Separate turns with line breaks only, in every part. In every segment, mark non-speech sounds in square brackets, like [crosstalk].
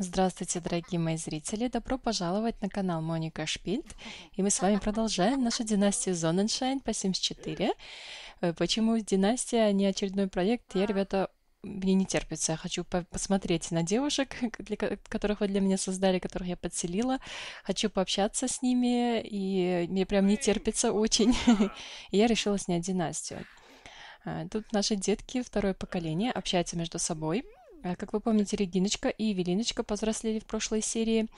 Здравствуйте, дорогие мои зрители! Добро пожаловать на канал Моника Шпильд. И мы с вами продолжаем нашу династию Зоненшайн по 74. Э, почему династия, а не очередной проект? Я, а. ребята, мне не терпится. Я хочу посмотреть на девушек, [laughs] для которых вы для меня создали, которых я подселила. Хочу пообщаться с ними, и мне прям не терпится очень. [laughs] И я решила снять династию. Э, тут наши детки, второе поколение, общаются между собой – Э, как вы помните, Региночка и Велиночка повзрослели в прошлой серии.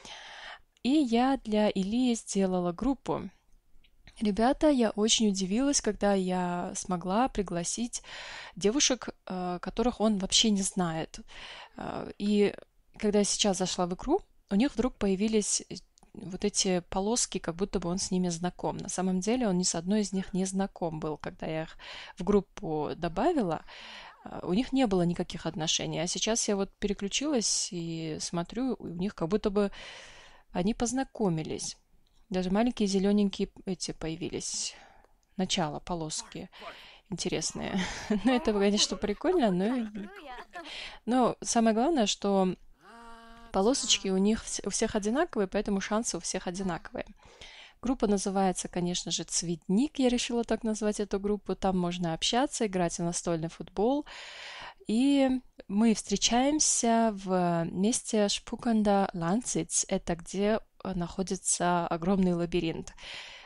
И я для Илии сделала группу. Ребята, я очень удивилась, когда я смогла пригласить девушек, э, которых он вообще не знает. Э, и когда я сейчас зашла в игру, у них вдруг появились вот эти полоски, как будто бы он с ними знаком. На самом деле он ни с одной из них не знаком был, когда я их в группу добавила. А, у них не было никаких отношений. А сейчас я вот переключилась и смотрю, у них как будто бы они познакомились. Даже маленькие зелененькие эти появились. Начало, полоски интересные. [laughs] ну, это, конечно, прикольно, но... Но самое главное, что полосочки у них у всех одинаковые, поэтому шансы у всех одинаковые. Группа называется, конечно же, «Цветник». Я решила так назвать эту группу. Там можно общаться, играть в настольный футбол. И мы встречаемся в месте Шпуканда Ланциц. Это где э, находится огромный лабиринт.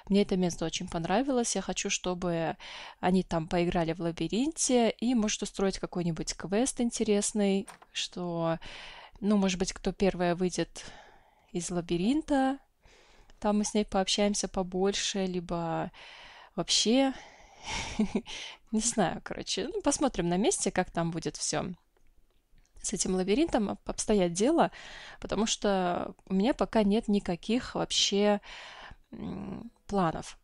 Мне это место очень понравилось. Я хочу, чтобы они там поиграли в лабиринте и, может, устроить какой-нибудь квест интересный, что, ну, может быть, кто первая выйдет из лабиринта, там мы с ней пообщаемся побольше, либо вообще, [laughs] не знаю, короче, ну, посмотрим на месте, как там будет все с этим лабиринтом обстоят дело, потому что у меня пока нет никаких вообще планов,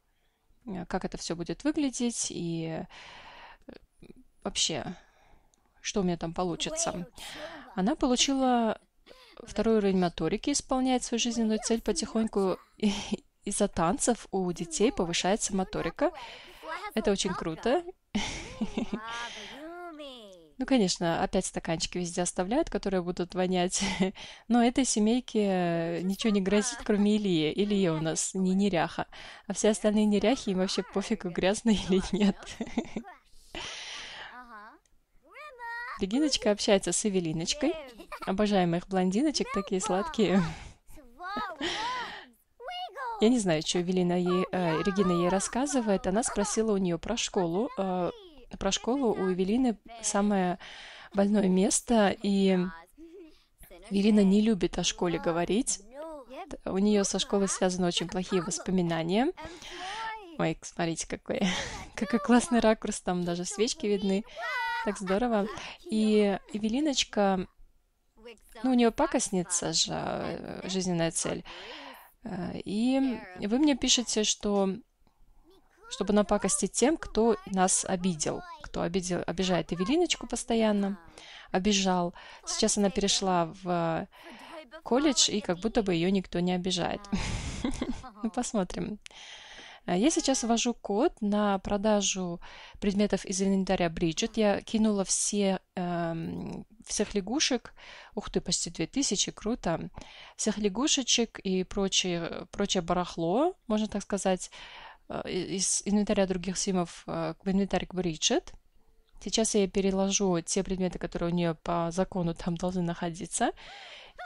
э, как это все будет выглядеть и э, вообще, что у меня там получится. Она получила Второй уровень моторики исполняет свою жизненную цель потихоньку. [laughs] Из-за танцев у детей повышается моторика. Это очень круто. [laughs] Ну, конечно, опять стаканчики везде оставляют, которые будут вонять. [laughs] Но этой семейке э, ничего не грозит, кроме Ильи. Илья у нас не неряха. А все остальные неряхи, им вообще пофигу, грязно или нет. Региночка общается с Эвелиночкой. Обожаю моих блондиночек, такие сладкие. Я не знаю, что Велина ей, э, Регина ей рассказывает. Она спросила у нее про школу. Э, про школу у Эвелины самое больное место, и Велина не любит о школе говорить. У нее со школы связаны очень плохие воспоминания. Ой, смотрите, какой, [laughs] какой классный ракурс, там даже свечки видны. Так здорово. И Эвелиночка ну, у нее пакостница же э, жизненная цель. Э, и вы мне пишете, что чтобы напакостить тем, кто нас обидел, кто обидел, обижает Эвелиночку постоянно, обижал. Сейчас она перешла в колледж, и как будто бы ее никто не обижает. [laughs] Ну, посмотрим. Э, я сейчас ввожу код на продажу предметов из инвентаря Бриджит. Я кинула все, э, всех лягушек. Ух ты, почти 2000, круто. Всех лягушечек и прочее, прочее барахло, можно так сказать, э, из инвентаря других симов э, в инвентарь к Бриджит. Сейчас я переложу те предметы, которые у нее по закону там должны находиться.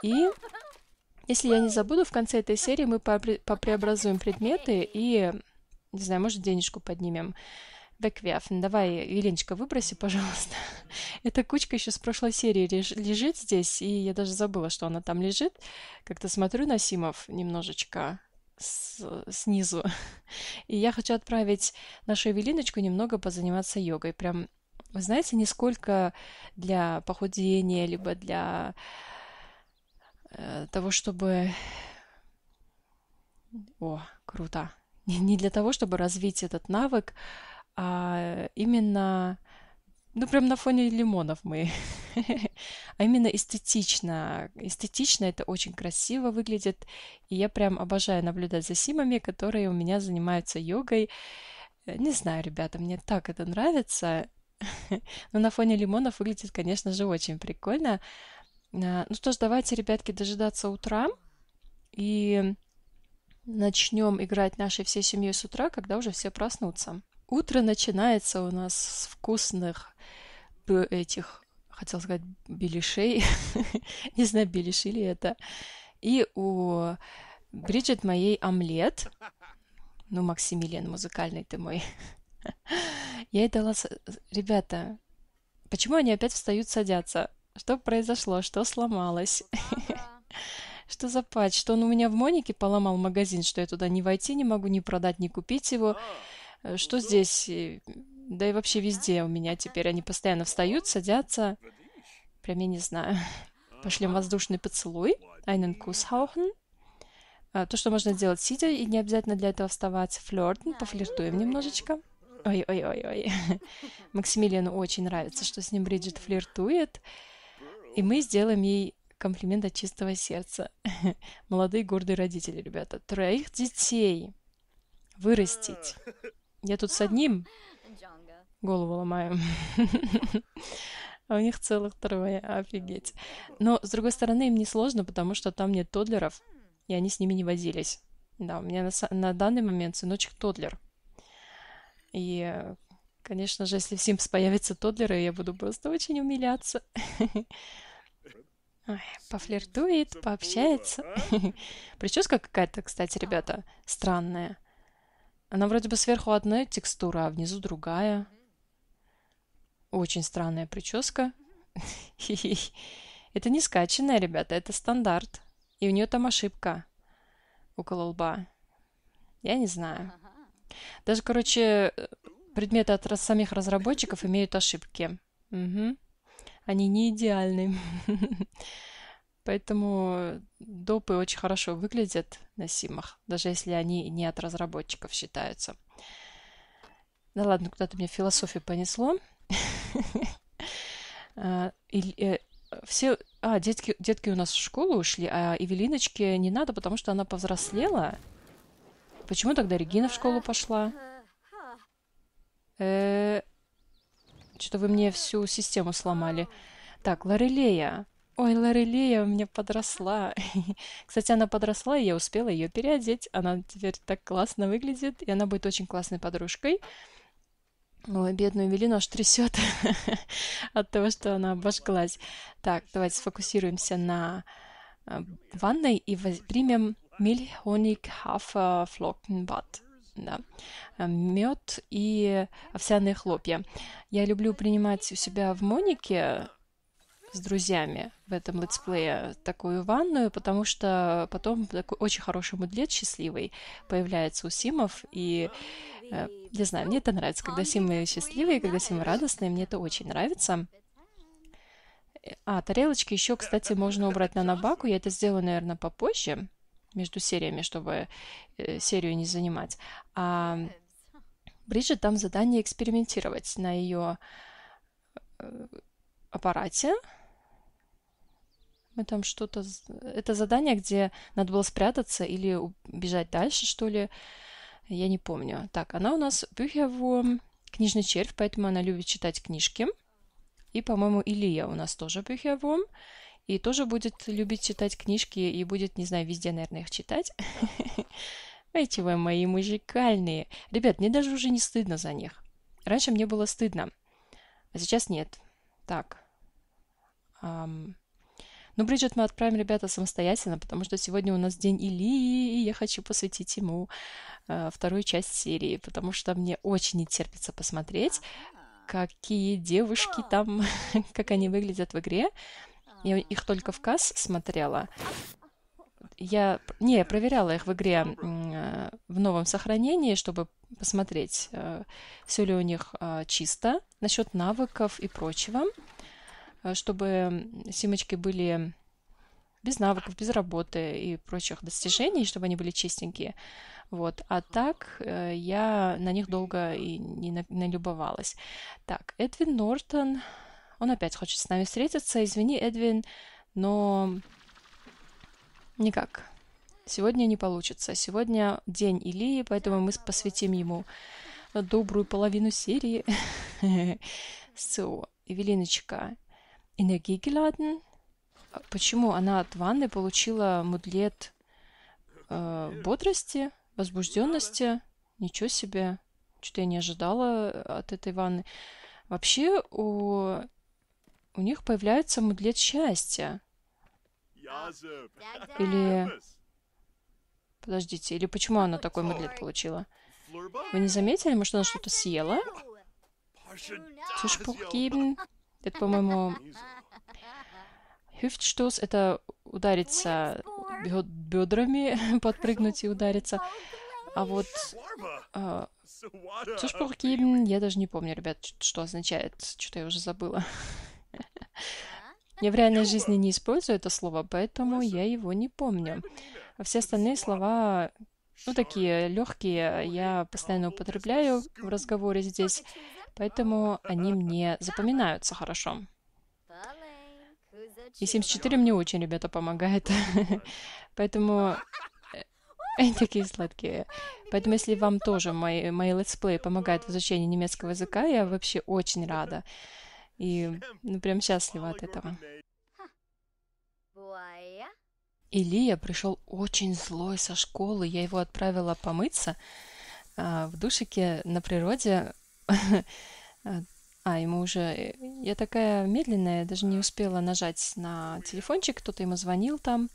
И если я не забуду, в конце этой серии мы попре преобразуем предметы и не знаю, может, денежку поднимем. Бэквиафен, давай, Еленочка, выброси, пожалуйста. [laughs] Эта кучка еще с прошлой серии лежит здесь, и я даже забыла, что она там лежит. Как-то смотрю на Симов немножечко снизу. [laughs] И я хочу отправить нашу Велиночку немного позаниматься йогой. Прям, вы знаете, не сколько для похудения, либо для э, того, чтобы... О, круто не для того, чтобы развить этот навык, а именно, ну, прям на фоне лимонов мы, [laughs] а именно эстетично. Эстетично это очень красиво выглядит, и я прям обожаю наблюдать за симами, которые у меня занимаются йогой. Э, не знаю, ребята, мне так это нравится. [laughs] Но на фоне лимонов выглядит, конечно же, очень прикольно. А, ну что ж, давайте, ребятки, дожидаться утра. И начнем играть нашей всей семьей с утра, когда уже все проснутся. Утро начинается у нас с вкусных этих, хотел сказать, белишей, [laughs] Не знаю, беляши ли это. И у Бриджит моей омлет. Ну, Максимилиан, музыкальный ты мой. [laughs] Я ей дала... Ребята, почему они опять встают, садятся? Что произошло? Что сломалось? [laughs] Что за патч? Что он у меня в Монике поломал магазин, что я туда не войти не могу, не продать, не купить его? А, э, ну что здесь? Э, да и вообще везде у меня теперь. Они постоянно встают, садятся. Прям я не знаю. А. Пошлем воздушный поцелуй. Einen Kuss а, То, что можно делать сидя, и не обязательно для этого вставать. Флёртен, пофлиртуем немножечко. Ой-ой-ой-ой. [laughs] Максимилиану очень нравится, что с ним Бриджит флиртует. И мы сделаем ей Комплимент от чистого сердца. [laughs] Молодые гордые родители, ребята. Троих детей вырастить. [laughs] Я тут с одним голову ломаю. [laughs] А у них целых трое, офигеть. Но, с другой стороны, им не сложно, потому что там нет тодлеров, и они с ними не возились. Да, у меня на, на данный момент сыночек тодлер. И, конечно же, если в Sims появятся тодлеры, я буду просто очень умиляться. Ой, пофлиртует, пообщается. [laughs] Прическа какая-то, кстати, ребята, странная. Она вроде бы сверху одна текстура, а внизу другая. Очень странная прическа. [laughs] это не скачанная, ребята, это стандарт. И у нее там ошибка около лба. Я не знаю. Даже, короче, предметы от самих разработчиков имеют ошибки. Угу они не идеальны. [laughs] Поэтому допы очень хорошо выглядят на симах, даже если они не от разработчиков считаются. Да ладно, куда-то мне философию понесло. [laughs] А, э, все, а, детки, детки у нас в школу ушли, а Евелиночке не надо, потому что она повзрослела. Почему тогда Регина в школу пошла? Э, что-то вы мне всю систему сломали. Так, Лорелея. Ой, Лорелея у меня подросла. [laughs] Кстати, она подросла, и я успела ее переодеть. Она теперь так классно выглядит, и она будет очень классной подружкой. Ой, бедную Велину аж трясет [laughs] от того, что она обожглась. Так, давайте сфокусируемся на э, ванной и примем Milchhonig Hafer Flockenbad да, э, мед и овсяные хлопья. Я люблю принимать у себя в Монике с друзьями в этом летсплее такую ванную, потому что потом такой очень хороший мудлет счастливый появляется у Симов, и э, не знаю, мне это нравится, когда Симы счастливые, когда Симы радостные, мне это очень нравится. Э, а, тарелочки еще, кстати, можно убрать на набаку, я это сделаю, наверное, попозже между сериями, чтобы э, серию не занимать. А Бриджит дам задание экспериментировать на ее э, аппарате. Мы там что-то... Это задание, где надо было спрятаться или убежать дальше, что ли. Я не помню. Так, она у нас Бюхевурм, книжный червь, поэтому она любит читать книжки. И, по-моему, Илья у нас тоже Бюхевурм и тоже будет любить читать книжки и будет, не знаю, везде, наверное, их читать. [laughs] Эти вы мои музыкальные. Ребят, мне даже уже не стыдно за них. Раньше мне было стыдно, а сейчас нет. Так. Um... Но ну, Бриджит мы отправим, ребята, самостоятельно, потому что сегодня у нас день Илии, и я хочу посвятить ему э, вторую часть серии, потому что мне очень не терпится посмотреть, какие девушки там, [laughs] как они выглядят в игре. Я их только в касс смотрела. Я, не, я проверяла их в игре э, в новом сохранении, чтобы посмотреть, э, все ли у них э, чисто насчет навыков и прочего, чтобы симочки были без навыков, без работы и прочих достижений, чтобы они были чистенькие. Вот. А так я на них долго и не налюбовалась. Так, Эдвин Нортон он опять хочет с нами встретиться. Извини, Эдвин, но никак. Сегодня не получится. Сегодня день Илии, поэтому мы посвятим ему добрую половину серии. So, [laughs] Эвелиночка, энергии геладен. А почему она от ванны получила мудлет э, бодрости, возбужденности? Ничего себе. Что-то я не ожидала от этой ванны. Вообще у у них появляется мудрец счастья. Или... Подождите, или почему она такой мудрец получила? Вы не заметили, может, она что-то съела? Тушпухгибен. Это, по-моему... Хюфтштус — это удариться бедрами, [laughs] подпрыгнуть и удариться. А вот... Э, а, Тушпухгибен, я даже не помню, ребят, что означает. Что-то я уже забыла. Я в реальной жизни не использую это слово, поэтому я его не помню. А все остальные слова, ну, такие легкие, я постоянно употребляю в разговоре здесь, поэтому они мне запоминаются хорошо. И 74 мне очень, ребята, помогает. [laughs] Поэтому [laughs] они такие сладкие. Поэтому, если вам тоже мои, мои летсплеи помогают в изучении немецкого языка, я вообще очень рада. И, ну, прям счастлива от этого. Илия пришел очень злой со школы. Я его отправила помыться а, в душике на природе. [laughs] А, а, ему уже... Я такая медленная, даже не успела нажать на телефончик, кто-то ему звонил там.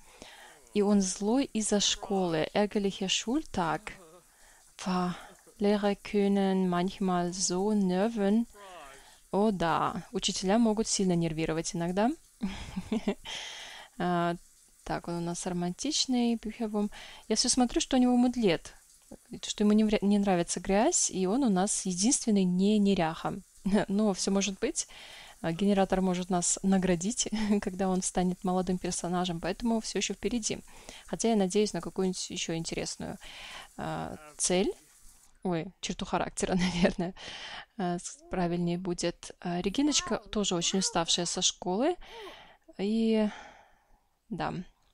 И он злой из-за школы. Ärgerlicher Schultag war Lehrer können manchmal so nerven, о, да, учителя могут сильно нервировать иногда. [laughs] А, так, он у нас романтичный, пюхевом. Я все смотрю, что у него мудлет, что ему не нравится грязь, и он у нас единственный не неряха. [laughs] Но все может быть. А, генератор может нас наградить, [laughs] когда он станет молодым персонажем, поэтому все еще впереди. Хотя я надеюсь на какую-нибудь еще интересную а, цель ой, черту характера, [laughs] наверное, э, правильнее будет. Э, Региночка тоже очень уставшая со школы, и да,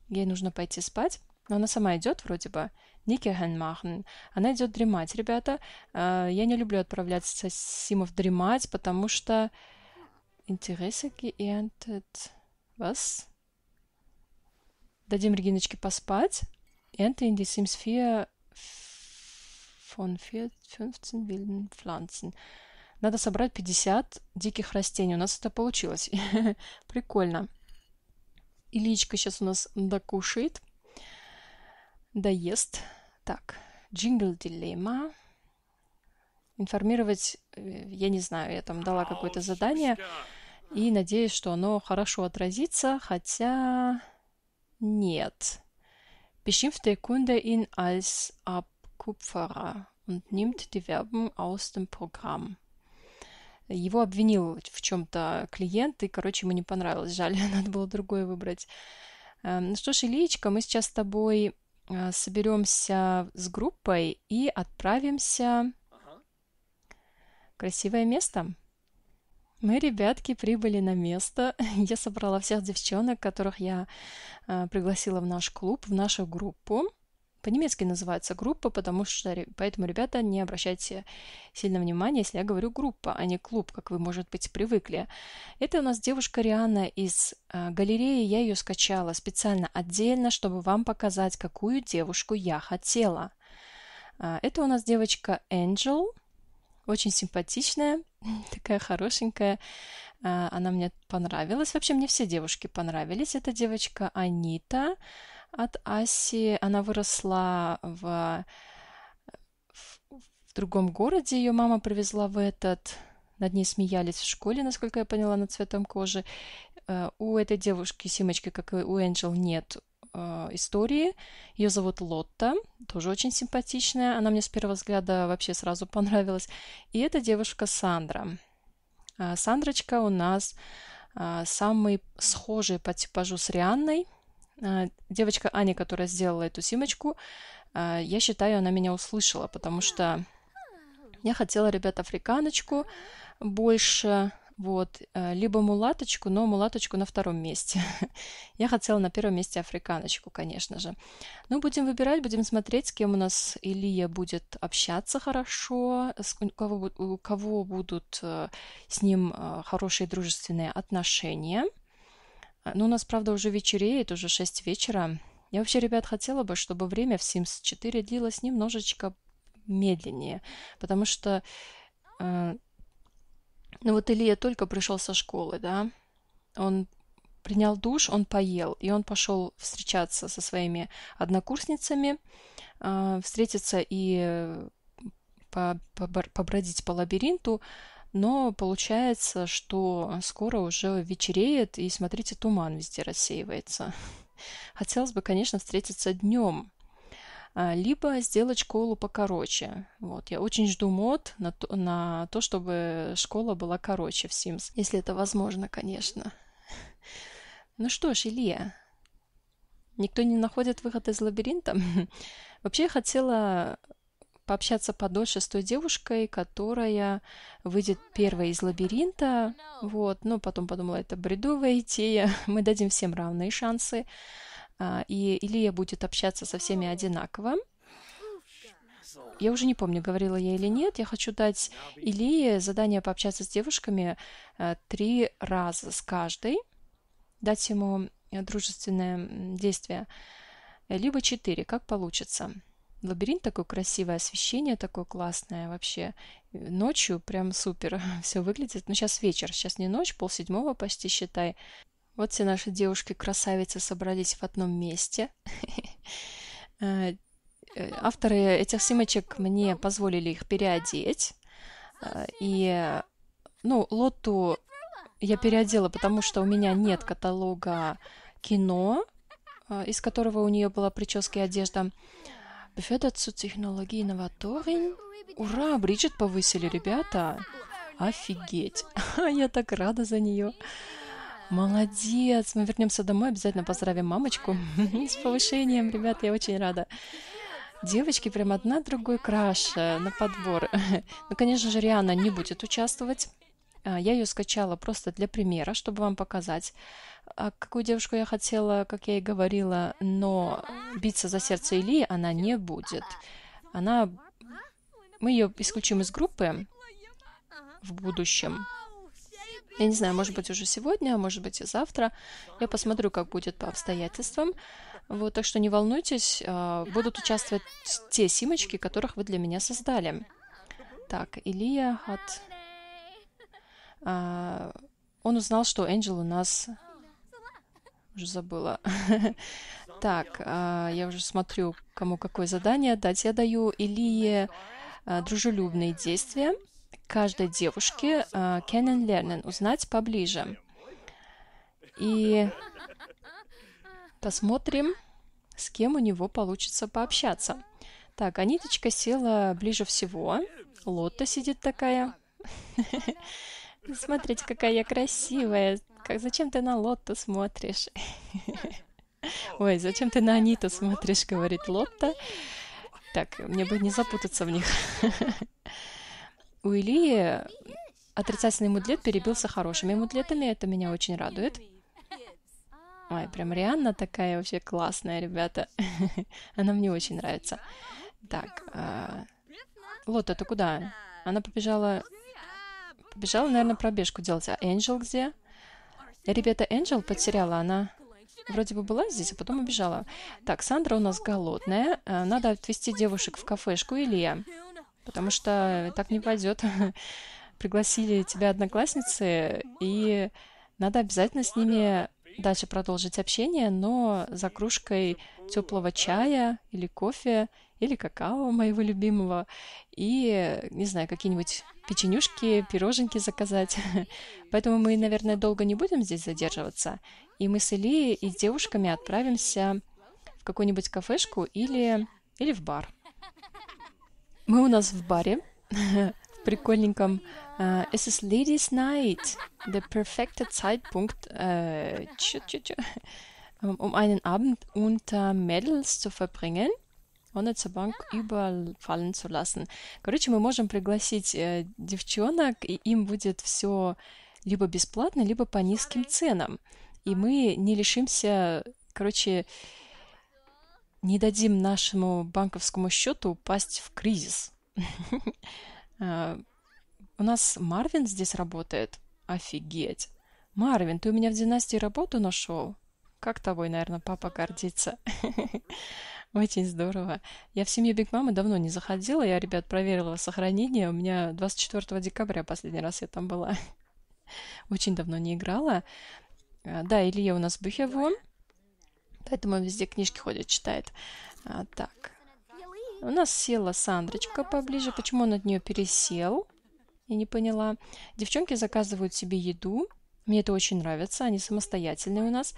ей нужно пойти спать. Но она сама идет вроде бы. Никерхенмахн. Она идет дремать, ребята. Э, я не люблю отправляться с Симов дремать, потому что интересы geerntet. Вас? Дадим Региночке поспать. Ernte in die von 4, 15 wilden Pflanzen. Надо собрать 50 диких растений. У нас это получилось. [laughs] Прикольно. Ильичка сейчас у нас докушает. Доест. Так, джингл дилемма. Информировать, э, я не знаю, я там дала какое-то задание. И надеюсь, что оно хорошо отразится, хотя нет. Beschimpfte Kunde ihn als ab Kupferer und nimmt die Werbung aus dem Programm. Его обвинил в чем-то клиент, и, короче, ему не понравилось. Жаль, [laughs] надо было другое выбрать. Эм, ну что ж, Ильичка, мы сейчас с тобой э, соберемся с группой и отправимся... Ага. Красивое место. Мы, ребятки, прибыли на место. [laughs] Я собрала всех девчонок, которых я э, пригласила в наш клуб, в нашу группу. По-немецки называется группа, потому что... Поэтому, ребята, не обращайте сильно внимания, если я говорю группа, а не клуб, как вы, может быть, привыкли. Это у нас девушка Риана из а, галереи. Я ее скачала специально отдельно, чтобы вам показать, какую девушку я хотела. А, это у нас девочка Angel, очень симпатичная, [laughs] такая хорошенькая. А, она мне понравилась. Вообще, мне все девушки понравились. Это девочка Анита от Аси. Она выросла в, в, в другом городе. Ее мама привезла в этот. Над ней смеялись в школе, насколько я поняла, над цветом кожи. Э, у этой девушки, Симочки, как и у Энджел, нет э, истории. Ее зовут Лотта, тоже очень симпатичная. Она мне с первого взгляда вообще сразу [laughs] понравилась. И эта девушка Сандра. Э, Сандрочка у нас самый схожий по типажу с Рианной. А, девочка Аня, которая сделала эту симочку, а, я считаю, она меня услышала, потому что я хотела, ребят, африканочку больше, вот, а, либо мулаточку, но мулаточку на втором месте. [laughs] Я хотела на первом месте африканочку, конечно же. Ну, будем выбирать, будем смотреть, с кем у нас Илья будет общаться хорошо, с, у, кого, у кого будут э, с ним э, хорошие дружественные отношения – а, Но ну, у нас, правда, уже вечереет, уже шесть вечера. Я вообще, ребят, хотела бы, чтобы время в Sims 4 длилось немножечко медленнее, потому что... Э, ну вот Илья только пришел со школы, да? Он принял душ, он поел, и он пошел встречаться со своими однокурсницами, э, встретиться и э, побродить по лабиринту, но получается, что э, скоро уже вечереет, и, смотрите, туман везде рассеивается. [laughs] Хотелось бы, конечно, встретиться днем, а, либо сделать школу покороче. Вот, я очень жду мод на то, на то, чтобы школа была короче в Sims, если это возможно, конечно. [laughs] Ну что ж, Илья, никто не находит выход из лабиринта. [laughs] Вообще я хотела пообщаться подольше с той девушкой, которая выйдет первой из лабиринта, вот, но потом подумала, это бредовая идея, [laughs] мы дадим всем равные шансы, а, и Илья будет общаться со всеми одинаково. Я уже не помню, говорила я или нет. Я хочу дать Илии задание пообщаться с девушками э, три раза с каждой, дать ему э, дружественное действие, либо четыре, как получится лабиринт такое красивое, освещение такое классное вообще. Э, ночью прям супер [laughs] все выглядит. Но ну, сейчас вечер, сейчас не ночь, пол седьмого почти, считай. Вот все наши девушки-красавицы собрались в одном месте. [laughs] Э, э, авторы этих симочек мне позволили их переодеть. И, ну, Лоту я переодела, потому что у меня нет каталога кино, из которого у нее была прическа и одежда. Бефедацу технологии новаторин. Ура, Бриджит повысили, ребята. Офигеть. [laughs] Я так рада за нее. Молодец. Мы вернемся домой, обязательно поздравим мамочку [laughs] с повышением. Ребята, я очень рада. Девочки прям одна другой краш на подбор. [laughs] Ну, конечно же, Риана не будет участвовать. А, я ее скачала просто для примера, чтобы вам показать, а, какую девушку я хотела, как я и говорила, но биться за сердце Ильи она не будет. Она... Мы ее исключим из группы в будущем. Я не знаю, может быть, уже сегодня, а может быть, и завтра. Я посмотрю, как будет по обстоятельствам. Вот, так что не волнуйтесь, а, будут участвовать те симочки, которых вы для меня создали. Так, Илья от а, он узнал, что Энджел у нас... Уже забыла. [laughs] так, а, я уже смотрю, кому какое задание дать. Я даю Илье а, дружелюбные действия. Каждой девушке Кеннен Лернен узнать поближе. И посмотрим, с кем у него получится пообщаться. Так, Аниточка села ближе всего. Лотта сидит такая. [laughs] Смотрите, какая я красивая. Как, зачем ты на лотто смотришь? [laughs] Ой, зачем ты на Аниту смотришь, говорит Лотта. Так, мне бы не запутаться в них. [laughs] У Ильи отрицательный мудлет перебился хорошими мудлетами, это меня очень радует. Ой, прям Рианна такая вообще классная, ребята. [laughs] Она мне очень нравится. Так, а, Лота, ты куда? Она побежала Побежала, наверное, пробежку делать. А Энджел где? Ребята, Энджел потеряла. Она вроде бы была здесь, а потом убежала. Так, Сандра у нас голодная. Э, надо отвезти девушек в кафешку Илья. Потому что так не пойдет. [laughs] Пригласили тебя одноклассницы, и надо обязательно с ними дальше продолжить общение, но за кружкой теплого чая или кофе или какао моего любимого и, не знаю, какие-нибудь печенюшки, пироженки заказать. [laughs] Поэтому мы, наверное, долго не будем здесь задерживаться. И мы с Ильей и с девушками отправимся в какую-нибудь кафешку или, или в бар. Мы у нас в баре, [laughs] в прикольненьком uh, э, «Es ist Ladies Night», der perfekte Zeitpunkt, äh, um einen Abend unter Mädels zu verbringen – он это собак überall fallen zu lassen. Короче, мы можем пригласить э, девчонок, и им будет все либо бесплатно, либо по низким ценам. И мы не лишимся, короче, не дадим нашему банковскому счету упасть в кризис. [laughs] А, у нас Марвин здесь работает. Офигеть. Марвин, ты у меня в династии работу нашел? Как тобой, наверное, папа гордится. [laughs] Очень здорово. Я в семью Биг Мамы давно не заходила. Я, ребят, проверила сохранение. У меня 24 декабря последний раз я там была. [laughs] Очень давно не играла. А, да, Илья у нас Бюхево. Поэтому везде книжки ходит, читает. А, так. У нас села Сандрочка поближе. Почему он от нее пересел? Я не поняла. Девчонки заказывают себе еду. Мне это очень нравится. Они самостоятельные у нас.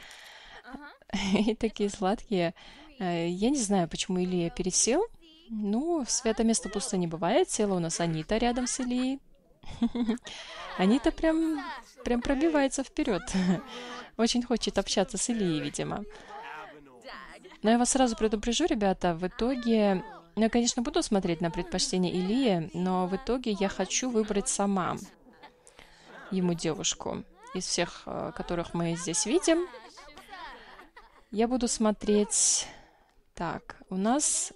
[laughs] и такие сладкие. Э, я не знаю, почему Илья пересел. Ну, свято место пусто не бывает. Села у нас Анита рядом с Ильей. [laughs] Анита прям, прям пробивается вперед. [laughs] Очень хочет общаться с Ильей, видимо. Но я вас сразу предупрежу, ребята, в итоге... Ну, я, конечно, буду смотреть на предпочтение Ильи, но в итоге я хочу выбрать сама ему девушку из всех, э, которых мы здесь видим. Я буду смотреть... Так, у нас...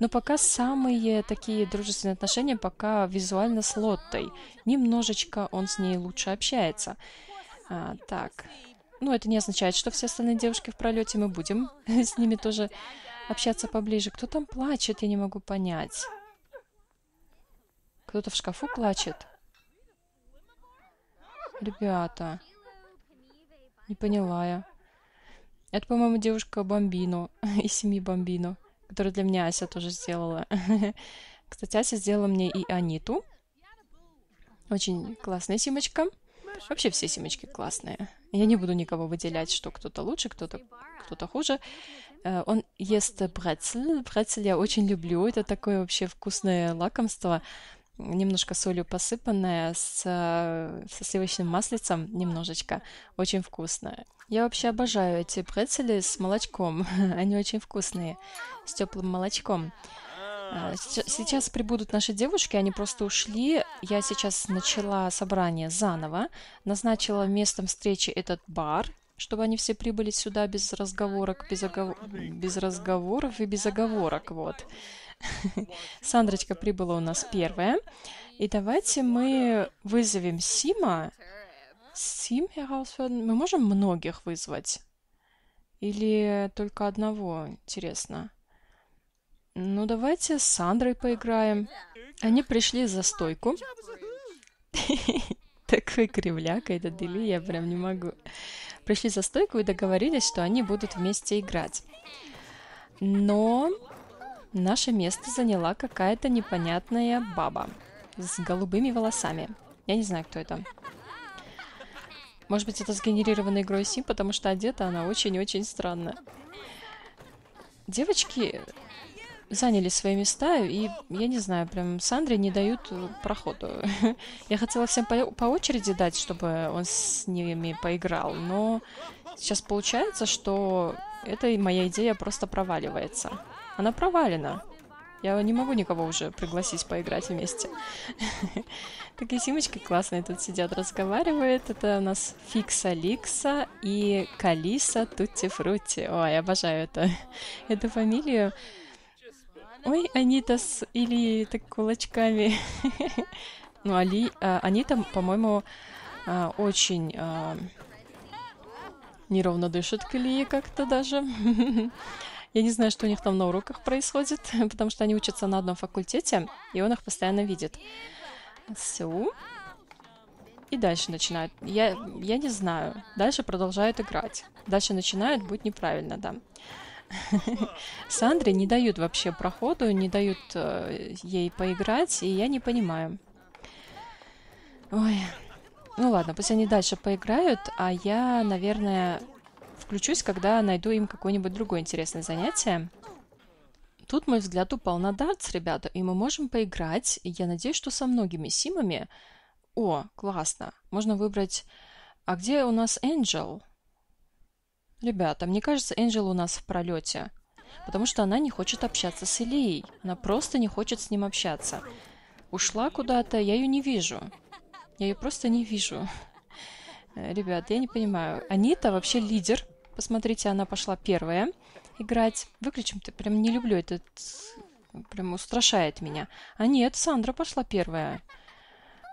Но ну, пока самые такие дружественные отношения, пока визуально с Лоттой. Немножечко он с ней лучше общается. А, так. Ну, это не означает, что все остальные девушки в пролете мы будем [laughs] с ними тоже общаться поближе. Кто там плачет, я не могу понять. Кто-то в шкафу плачет? Ребята. Не поняла я. Это, по-моему, девушка Бомбино [laughs] из семьи Бомбино, которую для меня Ася тоже сделала. [laughs] Кстати, Ася сделала мне и Аниту. Очень классная симочка. Вообще все симочки классные. Я не буду никого выделять, что кто-то лучше, кто-то кто-то хуже. Э, он ест брецель. Брецель я очень люблю. Это такое вообще вкусное лакомство. Немножко солью посыпанное с, э, со сливочным маслицем немножечко. Очень вкусное. Я вообще обожаю эти прецели с молочком. [laughs] Они очень вкусные, с теплым молочком. А, сейчас прибудут наши девушки, они просто ушли. Я сейчас начала собрание заново, назначила местом встречи этот бар, чтобы они все прибыли сюда без разговорок, без, огов... без разговоров и без оговорок, вот. [laughs] Сандрочка прибыла у нас первая. И давайте мы вызовем Сима, Сим herausfinden? Мы можем многих вызвать? Или только одного, интересно? Ну, давайте с Сандрой поиграем. Они пришли за стойку. [laughs] Такой кривляк это Дели, я прям не могу. Пришли за стойку и договорились, что они будут вместе играть. Но наше место заняла какая-то непонятная баба с голубыми волосами. Я не знаю, кто это. Может быть, это сгенерировано игрой Сим, потому что одета она очень-очень странно. Девочки заняли свои места, и, я не знаю, прям Сандре не дают проходу. [laughs] я хотела всем по, по очереди дать, чтобы он с ними поиграл, но сейчас получается, что эта моя идея просто проваливается. Она провалена. Я не могу никого уже пригласить поиграть вместе. [laughs] Такие симочки классные тут сидят, разговаривают. Это у нас Фикса Ликса и Калиса Тутти Фрутти. Ой, обожаю это, [laughs] эту фамилию. Ой, Анита с или так кулачками. [laughs] Ну, Али, а, Анита, по-моему, а, очень а, неровно дышит к Илье как-то даже. Я не знаю, что у них там на уроках происходит, [laughs] потому что они учатся на одном факультете, и он их постоянно видит. Все, И дальше начинают. Я, я не знаю. Дальше продолжают играть. Дальше начинают, будет неправильно, да. [laughs] Сандре не дают вообще проходу, не дают э, ей поиграть, и я не понимаю. Ой. Ну ладно, пусть они дальше поиграют, а я, наверное, Включусь, когда найду им какое-нибудь другое интересное занятие. Тут мой взгляд упал на дартс, ребята, и мы можем поиграть. Я надеюсь, что со многими симами. О, классно. Можно выбрать... А где у нас Энджел? Ребята, мне кажется, Энджел у нас в пролете. Потому что она не хочет общаться с Ильей. Она просто не хочет с ним общаться. Ушла куда-то, я ее не вижу. Я ее просто не вижу. [laughs] Ребят, я не понимаю. Анита вообще лидер Посмотрите, она пошла первая играть. Выключим, ты прям не люблю этот, прям устрашает меня. А нет, Сандра пошла первая.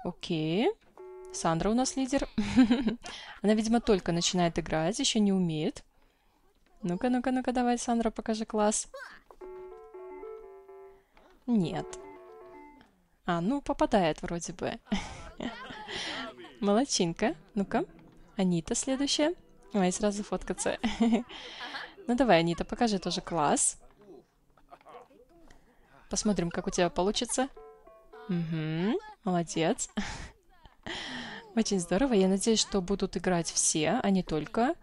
Окей. Сандра у нас лидер. [laughs] Она, видимо, только начинает играть, еще не умеет. Ну-ка, ну-ка, ну-ка, давай, Сандра, покажи класс. Нет. А, ну, попадает вроде бы. [laughs] Молодчинка. Ну-ка. Анита следующая. Ой, сразу фоткаться. [laughs] Ну давай, Анита, покажи тоже класс. Посмотрим, как у тебя получится. Угу, молодец. [laughs] Очень здорово. Я надеюсь, что будут играть все, а не только.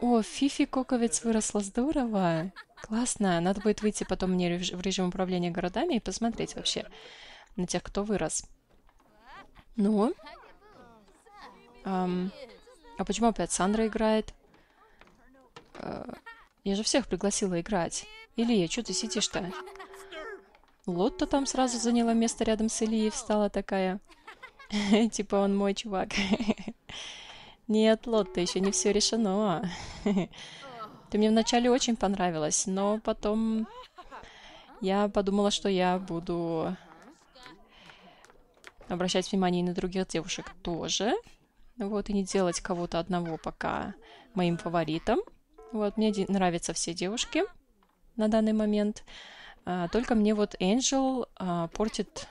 О, Фифи Коковец выросла здорово. Классно. Надо будет выйти потом мне в режим управления городами и посмотреть вообще на тех, кто вырос. Ну? Эм, а почему опять Сандра играет? Э, я же всех пригласила играть. Илья, что ты сидишь-то? Лотта там сразу заняла место рядом с Ильей, встала такая. [laughs] Типа он мой чувак. [laughs] Нет, Лотта, еще не все решено. [laughs] Ты мне вначале очень понравилась, но потом я подумала, что я буду обращать внимание и на других девушек тоже вот, и не делать кого-то одного пока моим фаворитом. Вот, мне нравятся все девушки на данный момент. А, только мне вот Angel а, портит,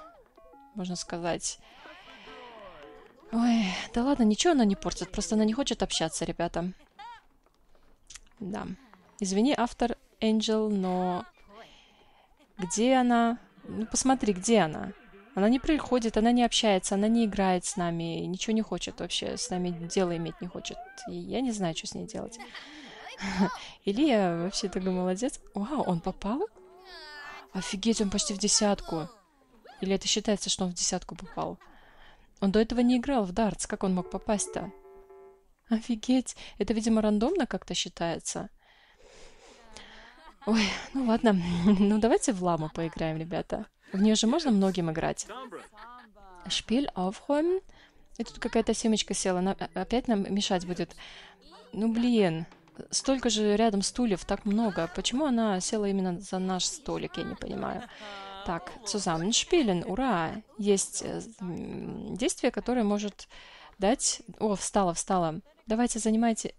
можно сказать... Ой, да ладно, ничего она не портит, просто она не хочет общаться, ребята. Да. Извини, автор Angel, но... Где она? Ну, посмотри, где она? Она не приходит, она не общается, она не играет с нами, ничего не хочет вообще, с нами дело иметь не хочет. И я не знаю, что с ней делать. [laughs] Илья вообще такой молодец. Вау, он попал? Офигеть, он почти в десятку. Или это считается, что он в десятку попал? Он до этого не играл в дартс. Как он мог попасть-то? Офигеть. Это, видимо, рандомно как-то считается. Ой, ну ладно. [laughs] ну давайте в ламу поиграем, ребята. В нее же можно многим играть. Шпиль овхом, И тут какая-то семечка села. Она э, опять нам мешать будет. Ну, блин. Столько же рядом стульев, так много. Почему она села именно за наш столик, я не понимаю. Так, zusammenspielen, ура! Есть э, действие, которое может дать... О, встала, встала. Давайте занимайте...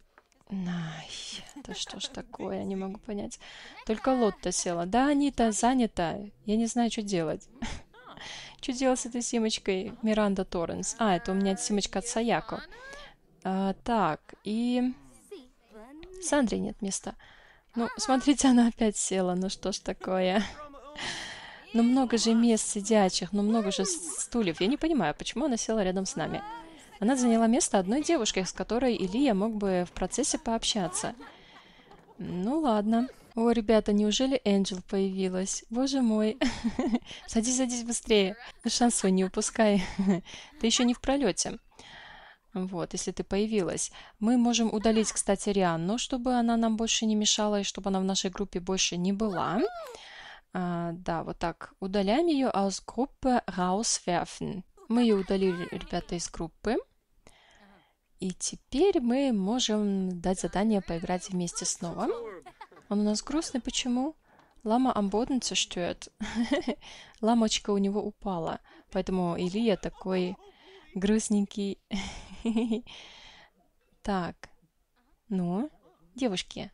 Ай, да что ж такое, я не могу понять. Только Лотта села. Да, Анита занята. Я не знаю, что делать. Что делать с этой симочкой Миранда Торренс? А, это у меня симочка от Саяко. А, так, и... Сандре нет места. Ну, смотрите, она опять села. Ну что ж такое. Ну много же мест сидячих, ну много же стульев. Я не понимаю, почему она села рядом с нами. Она заняла место одной девушки, с которой Илья мог бы в процессе пообщаться. Ну ладно. О, ребята, неужели Энджел появилась? Боже мой. [laughs] Садись, садись быстрее. Шансон не упускай. [laughs] Ты еще не в пролете. Вот, если ты появилась. Мы можем удалить, кстати, Рианну, чтобы она нам больше не мешала и чтобы она в нашей группе больше не была. А, да, вот так. Удаляем ее из группы rauswerfen. Мы ее удалили, ребята, из группы. И теперь мы можем дать задание поиграть вместе снова. Он у нас грустный, почему? Лама амбоден цештет. [laughs] Ламочка у него упала. Поэтому Илья такой грустненький. [laughs] так. Ну, девушки.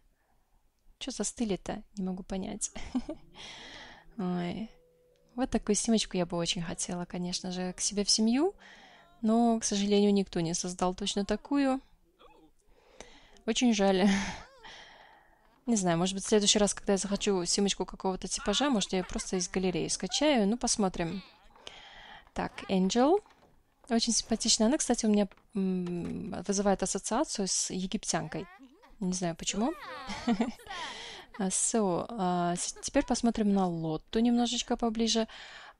Что застыли-то? Не могу понять. [laughs] Ой. Вот такую симочку я бы очень хотела, конечно же, к себе в семью. Но, к сожалению, никто не создал точно такую. Очень жаль. Не знаю, может быть, в следующий раз, когда я захочу симочку какого-то типажа, может, я ее просто из галереи скачаю. Ну, посмотрим. Так, Angel. Очень симпатичная. Она, кстати, у меня вызывает ассоциацию с египтянкой. Не знаю, почему. [laughs] А, so, uh, теперь посмотрим на Лотту немножечко поближе.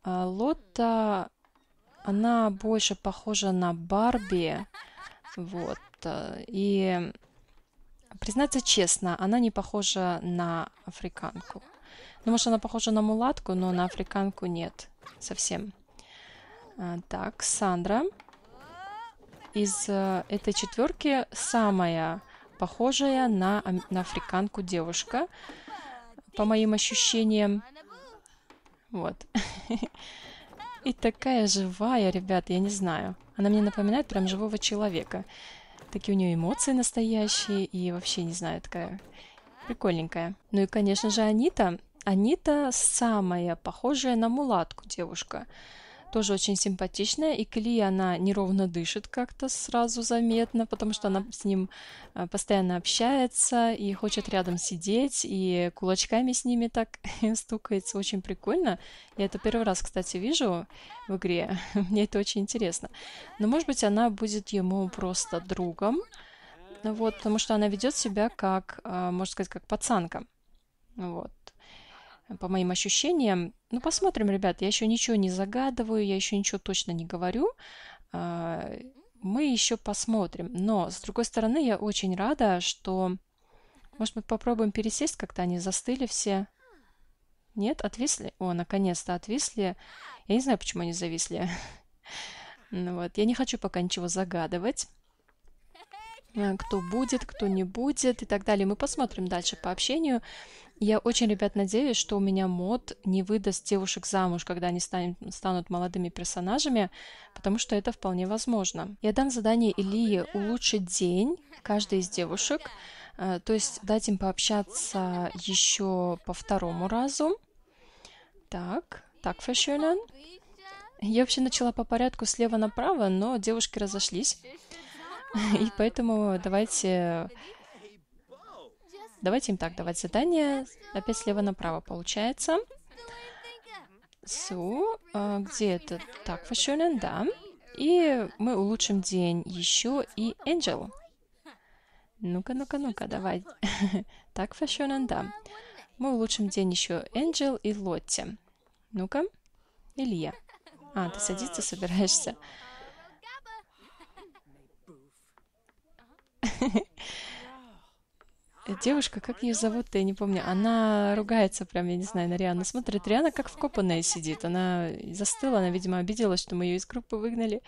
Uh, Лотта она больше похожа на Барби. Вот. Э, и признаться честно, она не похожа на африканку. Ну, может, она похожа на мулатку, но на африканку нет совсем. А, так, Сандра. Из э, этой четверки самая похожая на, на африканку девушка, по моим ощущениям. Вот. [laughs] И такая живая, ребят, я не знаю. Она мне напоминает прям живого человека. Такие у нее эмоции настоящие и вообще, не знаю, такая прикольненькая. Ну и, конечно же, Анита. Анита самая похожая на мулатку девушка тоже очень симпатичная. И Кли, она неровно дышит как-то сразу заметно, потому что она с ним э, постоянно общается и хочет рядом сидеть, и кулачками с ними так [laughs] стукается. Очень прикольно. Я это первый раз, кстати, вижу в игре. [laughs] Мне это очень интересно. Но, может быть, она будет ему просто другом. Ну вот, потому что она ведет себя как, э, можно сказать, как пацанка. Вот. По моим ощущениям, ну, посмотрим, ребят, я еще ничего не загадываю, я еще ничего точно не говорю. А, мы еще посмотрим. Но, с другой стороны, я очень рада, что... Может быть, попробуем пересесть как-то? Они застыли все. Нет? Отвисли? О, наконец-то отвисли. Я не знаю, почему они зависли. [laughs] Ну вот, я не хочу пока ничего загадывать. А, кто будет, кто не будет и так далее. Мы посмотрим дальше по общению. Я очень, ребят, надеюсь, что у меня мод не выдаст девушек замуж, когда они станет, станут молодыми персонажами, потому что это вполне возможно. Я дам задание Илии улучшить день каждой из девушек, э, то есть дать им пообщаться еще по второму разу. Так, так, Фэшюнен. Я вообще начала по порядку слева направо, но девушки разошлись. [laughs] И поэтому давайте Давайте им так давать задание. Опять слева направо получается. Су, а, где это? Так, verschönen, да. И мы улучшим день еще и Angel. Ну-ка, ну-ка, ну-ка, давай. [laughs] так, verschönen, да. Мы улучшим день еще Angel и Лотти. Ну-ка, Илья. А, ты садиться собираешься? [laughs] [laughs] девушка, как ее зовут я не помню, она ругается прям, я не знаю, на Риану смотрит. Риана как вкопанная сидит, она застыла, она, видимо, обиделась, что мы ее из группы выгнали,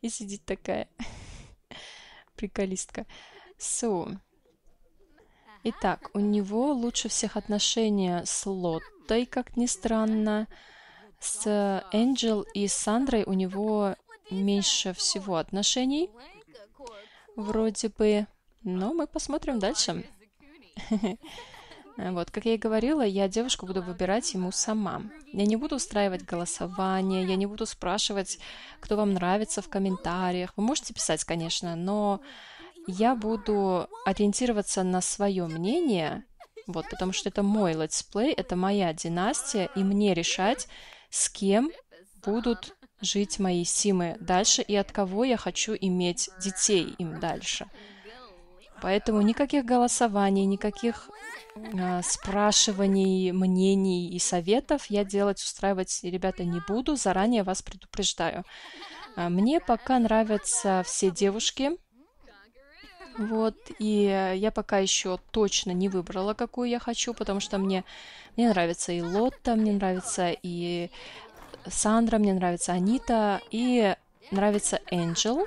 и сидит такая [laughs] приколистка. Су. So. Итак, у него лучше всех отношения с Лоттой, как ни странно. С Энджел и Сандрой у него меньше всего отношений, вроде бы. Но мы посмотрим дальше. [laughs] Вот, как я и говорила, я девушку буду выбирать ему сама. Я не буду устраивать голосование, я не буду спрашивать, кто вам нравится в комментариях. Вы можете писать, конечно, но я буду ориентироваться на свое мнение, вот, потому что это мой летсплей, это моя династия, и мне решать, с кем будут жить мои симы дальше и от кого я хочу иметь детей им дальше. Поэтому никаких голосований, никаких э, спрашиваний, мнений и советов я делать, устраивать, ребята, не буду. Заранее вас предупреждаю. А, мне пока нравятся все девушки. Вот, и я пока еще точно не выбрала, какую я хочу, потому что мне, мне нравится и Лотта, мне нравится и Сандра, мне нравится Анита, и нравится Энджел.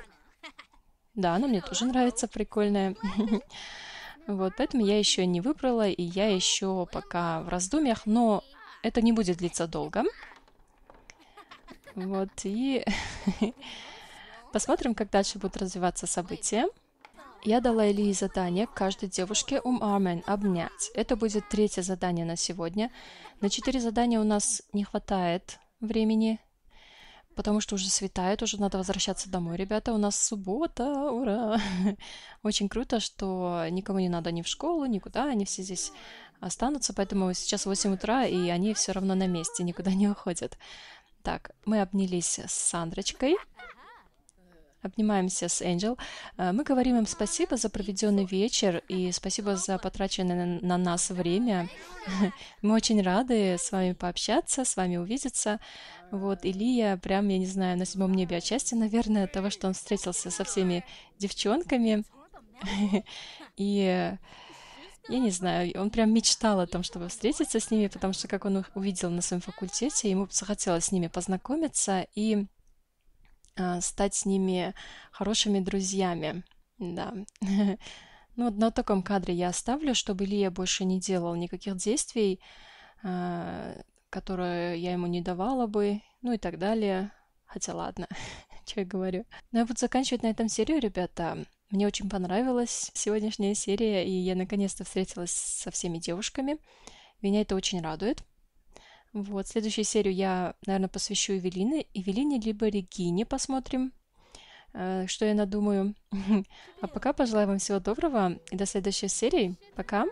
Да, она мне тоже нравится, прикольная. [laughs] Вот, поэтому я еще не выбрала, и я еще пока в раздумьях, но это не будет длиться долго. Вот, и [laughs] посмотрим, как дальше будут развиваться события. Я дала Элии задание каждой девушке ум армен обнять. Это будет третье задание на сегодня. На четыре задания у нас не хватает времени, потому что уже светает, уже надо возвращаться домой. Ребята, у нас суббота, ура! [laughs] Очень круто, что никому не надо ни в школу, никуда, они все здесь останутся, поэтому сейчас 8 утра, и они все равно на месте, никуда не уходят. Так, мы обнялись с Сандрочкой обнимаемся с Энджел. Мы говорим им спасибо за проведенный вечер и спасибо за потраченное на нас время. [laughs] Мы очень рады с вами пообщаться, с вами увидеться. Вот, Илья прям, я не знаю, на седьмом небе отчасти, наверное, того, что он встретился со всеми девчонками. [laughs] И я не знаю, он прям мечтал о том, чтобы встретиться с ними, потому что, как он увидел на своем факультете, ему захотелось с ними познакомиться, и а, стать с ними хорошими друзьями. Да. [laughs] Ну, на таком кадре я оставлю, чтобы Илья больше не делал никаких действий, а, которые я ему не давала бы, ну и так далее. Хотя ладно, [laughs] что я говорю. Но я буду заканчивать на этом серию, ребята. Мне очень понравилась сегодняшняя серия, и я наконец-то встретилась со всеми девушками. Меня это очень радует. Вот, следующую серию я, наверное, посвящу Эвелине, Эвелине либо Регине посмотрим, э, что я надумаю. [laughs] А пока пожелаю вам всего доброго и до следующей серии. Пока!